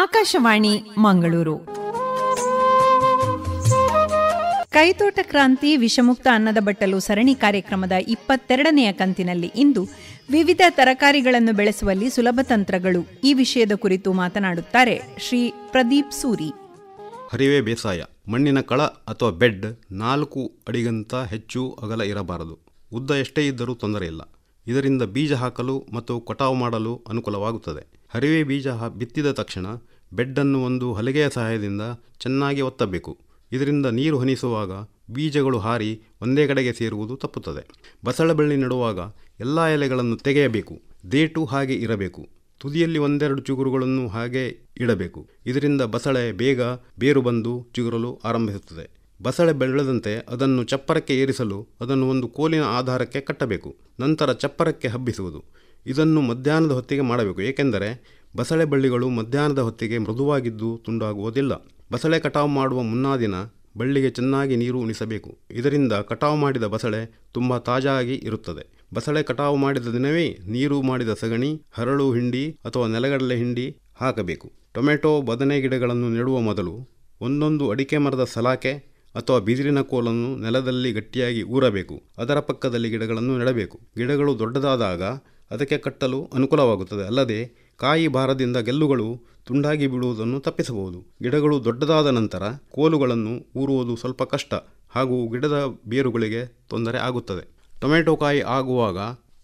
ಆಕಾಶವಾಣಿ ಮಂಗಳೂರು ಕೈತೋಟ ಕ್ರಾಂತಿ ವಿಷಮುಕ್ತ ಅನ್ನದ ಬಟ್ಟಲು ಸರಣಿ ಕಾರ್ಯಕ್ರಮದ ಇಪ್ಪತ್ತೆರಡನೆಯ ಕಂತಿನಲ್ಲಿ ಇಂದು ವಿವಿಧ ತರಕಾರಿಗಳನ್ನು ಬೆಳೆಸುವಲ್ಲಿ ಸುಲಭ ತಂತ್ರಗಳು ಈ ವಿಷಯದ ಕುರಿತು ಮಾತನಾಡುತ್ತಾರೆ ಶ್ರೀ ಪ್ರದೀಪ್ ಸೂರಿ ಹರಿವೆ ಬೇಸಾಯ ಮಣ್ಣಿನ ಕಳ ಅಥವಾ ಬೆಡ್ ನಾಲ್ಕು ಅಡಿಗಿಂತ ಹೆಚ್ಚು ಅಗಲ ಇರಬಾರದು ಉದ್ದ ಎಷ್ಟೇ ಇದ್ದರೂ ತೊಂದರೆ ಇಲ್ಲ ಇದರಿಂದ ಬೀಜ ಹಾಕಲು ಮತ್ತು ಕಟಾವು ಮಾಡಲು ಅನುಕೂಲವಾಗುತ್ತದೆ ಹರಿವೆ ಬೀಜ ಬಿತ್ತಿದ ತಕ್ಷಣ ಬೆಡ್ಡನ್ನು ಒಂದು ಹಲಗೆಯ ಸಹಾಯದಿಂದ ಚೆನ್ನಾಗಿ ಒತ್ತಬೇಕು ಇದರಿಂದ ನೀರು ಹನಿಸುವಾಗ ಬೀಜಗಳು ಹಾರಿ ಒಂದೇ ಕಡೆಗೆ ಸೇರುವುದು ತಪ್ಪುತ್ತದೆ ಬಸಳೆ ಬಳ್ಳಿ ನೆಡುವಾಗ ಎಲ್ಲ ಎಲೆಗಳನ್ನು ತೆಗೆಯಬೇಕು ದೇಟು ಹಾಗೆ ಇರಬೇಕು ತುದಿಯಲ್ಲಿ ಒಂದೆರಡು ಚಿಗುರುಗಳನ್ನು ಹಾಗೆ ಇಡಬೇಕು ಇದರಿಂದ ಬಸಳೆ ಬೇಗ ಬೇರು ಬಂದು ಚಿಗುರಲು ಆರಂಭಿಸುತ್ತದೆ ಬಸಳೆ ಬೆಳೆದಂತೆ ಅದನ್ನು ಚಪ್ಪರಕ್ಕೆ ಏರಿಸಲು ಅದನ್ನು ಒಂದು ಕೋಲಿನ ಆಧಾರಕ್ಕೆ ಕಟ್ಟಬೇಕು ನಂತರ ಚಪ್ಪರಕ್ಕೆ ಹಬ್ಬಿಸುವುದು ಇದನ್ನು ಮಧ್ಯಾಹ್ನದ ಹೊತ್ತಿಗೆ ಮಾಡಬೇಕು ಏಕೆಂದರೆ ಬಸಳೆ ಬಳ್ಳಿಗಳು ಮಧ್ಯಾಹ್ನದ ಹೊತ್ತಿಗೆ ಮೃದುವಾಗಿದ್ದು ತುಂಡಾಗುವುದಿಲ್ಲ ಬಸಳೆ ಕಟಾವು ಮಾಡುವ ಮುನ್ನಾದಿನ ಬಳ್ಳಿಗೆ ಚೆನ್ನಾಗಿ ನೀರು ಉಣಿಸಬೇಕು ಇದರಿಂದ ಕಟಾವು ಮಾಡಿದ ಬಸಳೆ ತುಂಬ ತಾಜಾಗಿ ಇರುತ್ತದೆ ಬಸಳೆ ಕಟಾವು ಮಾಡಿದ ದಿನವೇ ನೀರು ಮಾಡಿದ ಸಗಣಿ ಹರಳು ಹಿಂಡಿ ಅಥವಾ ನೆಲಗಡಲೆ ಹಿಂಡಿ ಹಾಕಬೇಕು ಟೊಮೆಟೊ ಬದನೆ ಗಿಡಗಳನ್ನು ನೆಡುವ ಮೊದಲು ಒಂದೊಂದು ಅಡಿಕೆ ಮರದ ಸಲಾಕೆ ಅಥವಾ ಬಿದಿರಿನ ಕೋಲನ್ನು ನೆಲದಲ್ಲಿ ಗಟ್ಟಿಯಾಗಿ ಊರಬೇಕು ಅದರ ಪಕ್ಕದಲ್ಲಿ ಗಿಡಗಳನ್ನು ನೆಡಬೇಕು ಗಿಡಗಳು ದೊಡ್ಡದಾದಾಗ ಅದಕ್ಕೆ ಕಟ್ಟಲು ಅನುಕೂಲವಾಗುತ್ತದೆ ಅಲ್ಲದೆ ಕಾಯಿ ಭಾರದಿಂದ ಗೆಲ್ಲುಗಳು ತುಂಡಾಗಿ ಬೀಳುವುದನ್ನು ತಪ್ಪಿಸಬಹುದು ಗಿಡಗಳು ದೊಡ್ಡದಾದ ನಂತರ ಕೋಲುಗಳನ್ನು ಊರುವುದು ಸ್ವಲ್ಪ ಕಷ್ಟ ಹಾಗೂ ಗಿಡದ ಬೇರುಗಳಿಗೆ ತೊಂದರೆ ಆಗುತ್ತದೆ ಟೊಮೆಟೊ ಕಾಯಿ ಆಗುವಾಗ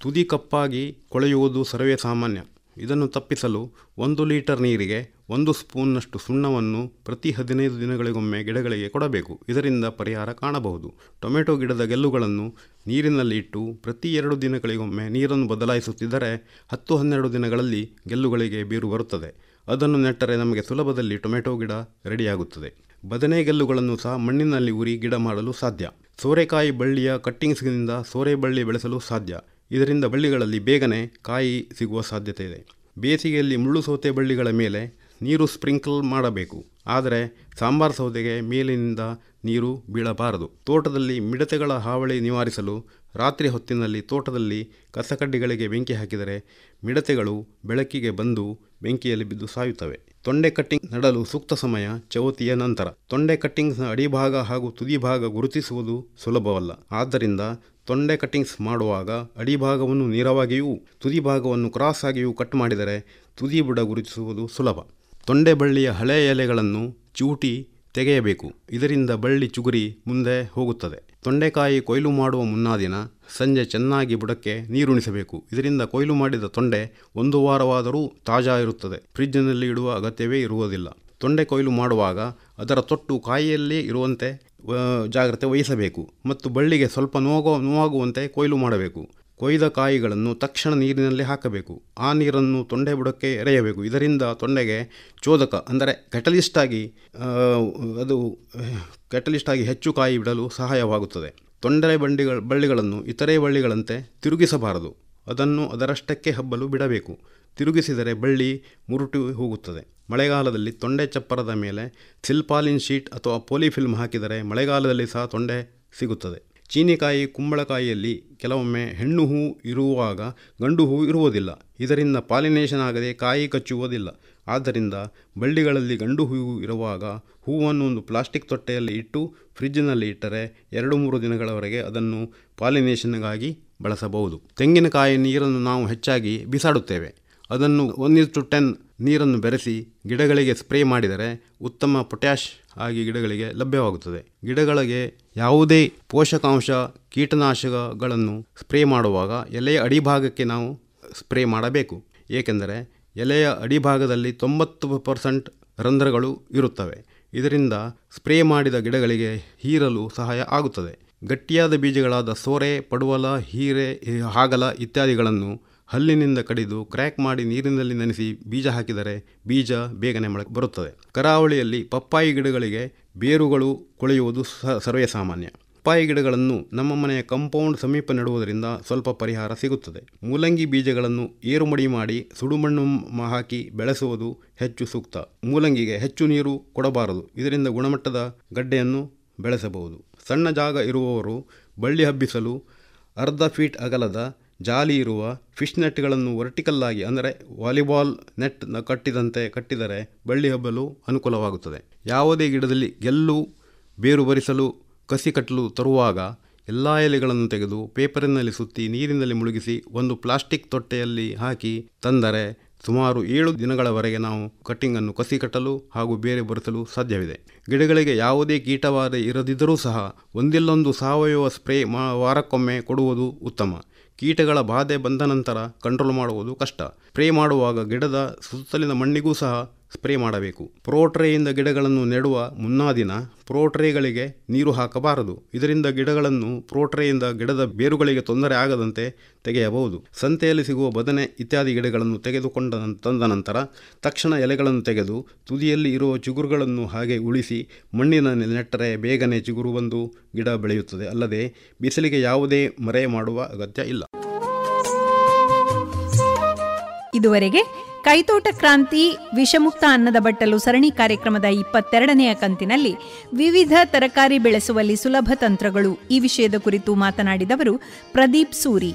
ತುದಿ ಕಪ್ಪಾಗಿ ಕೊಳೆಯುವುದು ಸರ್ವೇ ಸಾಮಾನ್ಯ ಇದನ್ನು ತಪ್ಪಿಸಲು ಒಂದು ಲೀಟರ್ ನೀರಿಗೆ ಒಂದು ಸ್ಪೂನ್ನಷ್ಟು ಸುಣ್ಣವನ್ನು ಪ್ರತಿ ಹದಿನೈದು ದಿನಗಳಿಗೊಮ್ಮೆ ಗಿಡಗಳಿಗೆ ಕೊಡಬೇಕು ಇದರಿಂದ ಪರಿಹಾರ ಕಾಣಬಹುದು ಟೊಮೆಟೊ ಗಿಡದ ಗೆಲ್ಲುಗಳನ್ನು ನೀರಿನಲ್ಲಿ ಇಟ್ಟು ಪ್ರತಿ ಎರಡು ದಿನಗಳಿಗೊಮ್ಮೆ ನೀರನ್ನು ಬದಲಾಯಿಸುತ್ತಿದ್ದರೆ ಹತ್ತು ಹನ್ನೆರಡು ದಿನಗಳಲ್ಲಿ ಗೆಲ್ಲುಗಳಿಗೆ ಬೇರು ಬರುತ್ತದೆ ಅದನ್ನು ನೆಟ್ಟರೆ ನಮಗೆ ಸುಲಭದಲ್ಲಿ ಟೊಮೆಟೊ ಗಿಡ ರೆಡಿಯಾಗುತ್ತದೆ ಬದನೆ ಗೆಲ್ಲುಗಳನ್ನು ಸಹ ಮಣ್ಣಿನಲ್ಲಿ ಉರಿ ಗಿಡ ಮಾಡಲು ಸಾಧ್ಯ ಸೋರೆಕಾಯಿ ಬಳ್ಳಿಯ ಕಟ್ಟಿಂಗ್ಸ್ನಿಂದ ಸೋರೆ ಬಳ್ಳಿ ಬೆಳೆಸಲು ಸಾಧ್ಯ ಇದರಿಂದ ಬಳ್ಳಿಗಳಲ್ಲಿ ಬೇಗನೆ ಕಾಯಿ ಸಿಗುವ ಸಾಧ್ಯತೆ ಇದೆ ಬೇಸಿಗೆಯಲ್ಲಿ ಮುಳ್ಳು ಸೌತೆ ಬಳ್ಳಿಗಳ ಮೇಲೆ ನೀರು ಸ್ಪ್ರಿಂಕಲ್ ಮಾಡಬೇಕು ಆದರೆ ಸಾಂಬಾರ್ ಸೌದೆಗೆ ಮೇಲಿನಿಂದ ನೀರು ಬೀಳಬಾರದು ತೋಟದಲ್ಲಿ ಮಿಡತೆಗಳ ಹಾವಳಿ ನಿವಾರಿಸಲು ರಾತ್ರಿ ಹೊತ್ತಿನಲ್ಲಿ ತೋಟದಲ್ಲಿ ಕಸಕಡ್ಡಿಗಳಿಗೆ ಬೆಂಕಿ ಹಾಕಿದರೆ ಮಿಡತೆಗಳು ಬೆಳಕಿಗೆ ಬಂದು ಬೆಂಕಿಯಲ್ಲಿ ಬಿದ್ದು ಸಾಯುತ್ತವೆ ತೊಂಡೆ ಕಟ್ಟಿಂಗ್ ನಡಲು ಸೂಕ್ತ ಸಮಯ ಚೌತಿಯ ನಂತರ ತೊಂಡೆ ಕಟ್ಟಿಂಗ್ಸ್ನ ಅಡಿಭಾಗ ಹಾಗೂ ತುದಿಭಾಗ ಗುರುತಿಸುವುದು ಸುಲಭವಲ್ಲ ಆದ್ದರಿಂದ ತೊಂಡೆ ಕಟ್ಟಿಂಗ್ಸ್ ಮಾಡುವಾಗ ಅಡಿಭಾಗವನ್ನು ನೇರವಾಗಿಯೂ ತುದಿಭಾಗವನ್ನು ಕ್ರಾಸ್ ಆಗಿಯೂ ಕಟ್ ಮಾಡಿದರೆ ತುದಿ ಬುಡ ಗುರುತಿಸುವುದು ಸುಲಭ ತೊಂಡೆಬಳ್ಳಿಯ ಹಳೆ ಎಲೆಗಳನ್ನು ಚೂಟಿ ತೆಗೆಯಬೇಕು ಇದರಿಂದ ಬಳ್ಳಿ ಚುಗುರಿ ಮುಂದೆ ಹೋಗುತ್ತದೆ ತೊಂಡೆಕಾಯಿ ಕೊಯ್ಲು ಮಾಡುವ ಮುನ್ನಾದಿನ ಸಂಜೆ ಚೆನ್ನಾಗಿ ಬುಡಕ್ಕೆ ನೀರುಣಿಸಬೇಕು ಇದರಿಂದ ಕೊಯ್ಲು ಮಾಡಿದ ತೊಂಡೆ ಒಂದು ವಾರವಾದರೂ ತಾಜಾ ಇರುತ್ತದೆ ಫ್ರಿಜ್ನಲ್ಲಿ ಇಡುವ ಅಗತ್ಯವೇ ಇರುವುದಿಲ್ಲ ತೊಂಡೆ ಕೊಯ್ಲು ಮಾಡುವಾಗ ಅದರ ತೊಟ್ಟು ಕಾಯಿಯಲ್ಲೇ ಇರುವಂತೆ ಜಾಗ್ರತೆ ವಹಿಸಬೇಕು ಮತ್ತು ಬಳ್ಳಿಗೆ ಸ್ವಲ್ಪ ನೋವು ನೋವಾಗುವಂತೆ ಕೊಯ್ಲು ಮಾಡಬೇಕು ಕೊಯ್ದ ಕಾಯಿಗಳನ್ನು ತಕ್ಷಣ ನೀರಿನಲ್ಲಿ ಹಾಕಬೇಕು ಆ ನೀರನ್ನು ತೊಂಡೆ ಬುಡಕ್ಕೆ ಎರೆಯಬೇಕು ಇದರಿಂದ ತೊಂಡೆಗೆ ಚೋದಕ ಅಂದರೆ ಕೆಟಲಿಸ್ಟಾಗಿ ಅದು ಕೆಟಲಿಸ್ಟಾಗಿ ಹೆಚ್ಚು ಕಾಯಿ ಬಿಡಲು ಸಹಾಯವಾಗುತ್ತದೆ ತೊಂಡರೆ ಬಂಡಿಗಳ ಬಳ್ಳಿಗಳನ್ನು ಇತರೆ ಬಳ್ಳಿಗಳಂತೆ ತಿರುಗಿಸಬಾರದು ಅದನ್ನು ಅದರಷ್ಟಕ್ಕೆ ಹಬ್ಬಲು ಬಿಡಬೇಕು ತಿರುಗಿಸಿದರೆ ಬಳ್ಳಿ ಮುರುಟಿ ಹೋಗುತ್ತದೆ ಮಳೆಗಾಲದಲ್ಲಿ ತೊಂಡೆ ಚಪ್ಪರದ ಮೇಲೆ ಸಿಲ್ಪಾಲಿನ್ ಶೀಟ್ ಅಥವಾ ಪೋಲಿಫಿಲ್ಮ್ ಹಾಕಿದರೆ ಮಳೆಗಾಲದಲ್ಲಿ ಸಹ ತೊಂಡೆ ಸಿಗುತ್ತದೆ ಚೀನಿಕಾಯಿ ಕುಂಬಳಕಾಯಿಯಲ್ಲಿ ಕೆಲವೊಮ್ಮೆ ಹೆಣ್ಣು ಹೂ ಇರುವಾಗ ಗಂಡು ಹೂ ಇರುವುದಿಲ್ಲ ಇದರಿಂದ ಪಾಲಿನೇಷನ್ ಆಗದೆ ಕಾಯಿ ಕಚ್ಚುವುದಿಲ್ಲ ಆದ್ದರಿಂದ ಬಳ್ಳಿಗಳಲ್ಲಿ ಗಂಡು ಹೂವು ಇರುವಾಗ ಹೂವನ್ನು ಒಂದು ಪ್ಲಾಸ್ಟಿಕ್ ತೊಟ್ಟೆಯಲ್ಲಿ ಇಟ್ಟು ಫ್ರಿಜ್ನಲ್ಲಿ ಇಟ್ಟರೆ ಎರಡು ಮೂರು ದಿನಗಳವರೆಗೆ ಅದನ್ನು ಪಾಲಿನೇಷನ್ಗಾಗಿ ಬಳಸಬಹುದು ತೆಂಗಿನಕಾಯಿ ನೀರನ್ನು ನಾವು ಹೆಚ್ಚಾಗಿ ಬಿಸಾಡುತ್ತೇವೆ ಅದನ್ನು ಒನ್ ಇಸ್ ಟು ಟೆನ್ ನೀರನ್ನು ಬೆರೆಸಿ ಗಿಡಗಳಿಗೆ ಸ್ಪ್ರೇ ಮಾಡಿದರೆ ಉತ್ತಮ ಪೊಟ್ಯಾಶ್ ಹಾಗೆ ಗಿಡಗಳಿಗೆ ಲಭ್ಯವಾಗುತ್ತದೆ ಗಿಡಗಳಿಗೆ ಯಾವುದೇ ಪೋಷಕಾಂಶ ಕೀಟನಾಶಕಗಳನ್ನು ಸ್ಪ್ರೇ ಮಾಡುವಾಗ ಎಲೆಯ ಅಡಿಭಾಗಕ್ಕೆ ನಾವು ಸ್ಪ್ರೇ ಮಾಡಬೇಕು ಏಕೆಂದರೆ ಎಲೆಯ ಅಡಿಭಾಗದಲ್ಲಿ ತೊಂಬತ್ತು ಪರ್ಸೆಂಟ್ ರಂಧ್ರಗಳು ಇರುತ್ತವೆ ಇದರಿಂದ ಸ್ಪ್ರೇ ಮಾಡಿದ ಗಿಡಗಳಿಗೆ ಹೀರಲು ಸಹಾಯ ಆಗುತ್ತದೆ ಗಟ್ಟಿಯಾದ ಬೀಜಗಳಾದ ಸೋರೆ ಪಡುವಲ ಹೀರೆ ಹಾಗಲ ಇತ್ಯಾದಿಗಳನ್ನು ಹಲ್ಲಿನಿಂದ ಕಡಿದು ಕ್ರ್ಯಾಕ್ ಮಾಡಿ ನೀರಿನಲ್ಲಿ ನೆನೆಸಿ ಬೀಜ ಹಾಕಿದರೆ ಬೀಜ ಬೇಗನೆ ಮೊಳಕೆ ಬರುತ್ತದೆ ಕರಾವಳಿಯಲ್ಲಿ ಪಪ್ಪಾಯಿ ಗಿಡಗಳಿಗೆ ಬೇರುಗಳು ಕೊಳೆಯುವುದು ಸರ್ವೇ ಸಾಮಾನ್ಯ ಪಪ್ಪಾಯಿ ಗಿಡಗಳನ್ನು ನಮ್ಮ ಮನೆಯ ಕಂಪೌಂಡ್ ಸಮೀಪ ನೆಡುವುದರಿಂದ ಸ್ವಲ್ಪ ಪರಿಹಾರ ಸಿಗುತ್ತದೆ ಮೂಲಂಗಿ ಬೀಜಗಳನ್ನು ಏರುಮಡಿ ಮಾಡಿ ಸುಡುಮಣ್ಣು ಹಾಕಿ ಬೆಳೆಸುವುದು ಹೆಚ್ಚು ಸೂಕ್ತ ಮೂಲಂಗಿಗೆ ಹೆಚ್ಚು ನೀರು ಕೊಡಬಾರದು ಇದರಿಂದ ಗುಣಮಟ್ಟದ ಗಡ್ಡೆಯನ್ನು ಬೆಳೆಸಬಹುದು ಸಣ್ಣ ಜಾಗ ಇರುವವರು ಬಳ್ಳಿ ಹಬ್ಬಿಸಲು ಅರ್ಧ ಫೀಟ್ ಅಗಲದ ಜಾಲಿ ಇರುವ ಫಿಶ್ ನೆಟ್ಗಳನ್ನು ವರ್ಟಿಕಲ್ಲಾಗಿ ಅಂದರೆ ವಾಲಿಬಾಲ್ ನೆಟ್ನ ಕಟ್ಟಿದಂತೆ ಕಟ್ಟಿದರೆ ಬಳ್ಳಿ ಹಬ್ಬಲು ಅನುಕೂಲವಾಗುತ್ತದೆ ಯಾವುದೇ ಗಿಡದಲ್ಲಿ ಗೆಲ್ಲು ಬೇರು ಬರಿಸಲು ಕಸಿ ಕಟ್ಟಲು ತರುವಾಗ ಎಲ್ಲ ಎಲೆಗಳನ್ನು ತೆಗೆದು ಪೇಪರಿನಲ್ಲಿ ಸುತ್ತಿ ನೀರಿನಲ್ಲಿ ಮುಳುಗಿಸಿ ಒಂದು ಪ್ಲಾಸ್ಟಿಕ್ ತೊಟ್ಟೆಯಲ್ಲಿ ಹಾಕಿ ತಂದರೆ ಸುಮಾರು ಏಳು ದಿನಗಳವರೆಗೆ ನಾವು ಕಟ್ಟಿಂಗನ್ನು ಕಸಿ ಕಟ್ಟಲು ಹಾಗೂ ಬೇರೆ ಬರೆಸಲು ಸಾಧ್ಯವಿದೆ ಗಿಡಗಳಿಗೆ ಯಾವುದೇ ಕೀಟವಾದ ಇರದಿದ್ದರೂ ಸಹ ಒಂದಿಲ್ಲೊಂದು ಸಾವಯವ ಸ್ಪ್ರೇ ಮಾ ವಾರಕ್ಕೊಮ್ಮೆ ಕೊಡುವುದು ಉತ್ತಮ ಕೀಟಗಳ ಬಾಧೆ ಬಂದ ನಂತರ ಕಂಟ್ರೋಲ್ ಮಾಡುವುದು ಕಷ್ಟ ಸ್ಪ್ರೇ ಮಾಡುವಾಗ ಗಿಡದ ಸುತ್ತಲಿನ ಮಣ್ಣಿಗೂ ಸಹ ಸ್ಪ್ರೇ ಮಾಡಬೇಕು ಪ್ರೋಟ್ರೇಯಿಂದ ಗಿಡಗಳನ್ನು ನೆಡುವ ಮುನ್ನಾದಿನ ಪ್ರೋಟ್ರೇಗಳಿಗೆ ನೀರು ಹಾಕಬಾರದು ಇದರಿಂದ ಗಿಡಗಳನ್ನು ಪ್ರೋಟ್ರೇಯಿಂದ ಗಿಡದ ಬೇರುಗಳಿಗೆ ತೊಂದರೆ ಆಗದಂತೆ ತೆಗೆಯಬಹುದು ಸಂತೆಯಲ್ಲಿ ಸಿಗುವ ಬದನೆ ಇತ್ಯಾದಿ ಗಿಡಗಳನ್ನು ತೆಗೆದುಕೊಂಡ ತಂದ ನಂತರ ತಕ್ಷಣ ಎಲೆಗಳನ್ನು ತೆಗೆದು ತುದಿಯಲ್ಲಿ ಇರುವ ಚಿಗುರುಗಳನ್ನು ಹಾಗೆ ಉಳಿಸಿ ಮಣ್ಣಿನ ನೆಟ್ಟರೆ ಬೇಗನೆ ಚಿಗುರು ಬಂದು ಗಿಡ ಬೆಳೆಯುತ್ತದೆ ಅಲ್ಲದೆ ಬಿಸಿಲಿಗೆ ಯಾವುದೇ ಮರೆ ಮಾಡುವ ಅಗತ್ಯ ಇಲ್ಲ ಇದುವರೆಗೆ ಕೈತೋಟ ಕ್ರಾಂತಿ ವಿಷಮುಕ್ತ ಅನ್ನದ ಬಟ್ಟಲು ಸರಣಿ ಕಾರ್ಯಕ್ರಮದ ಇಪ್ಪತ್ತೆರಡನೆಯ ಕಂತಿನಲ್ಲಿ ವಿವಿಧ ತರಕಾರಿ ಬೆಳೆಸುವಲ್ಲಿ ಸುಲಭ ತಂತ್ರಗಳು ಈ ವಿಷಯದ ಕುರಿತು ಮಾತನಾಡಿದವರು ಪ್ರದೀಪ್ ಸೂರಿ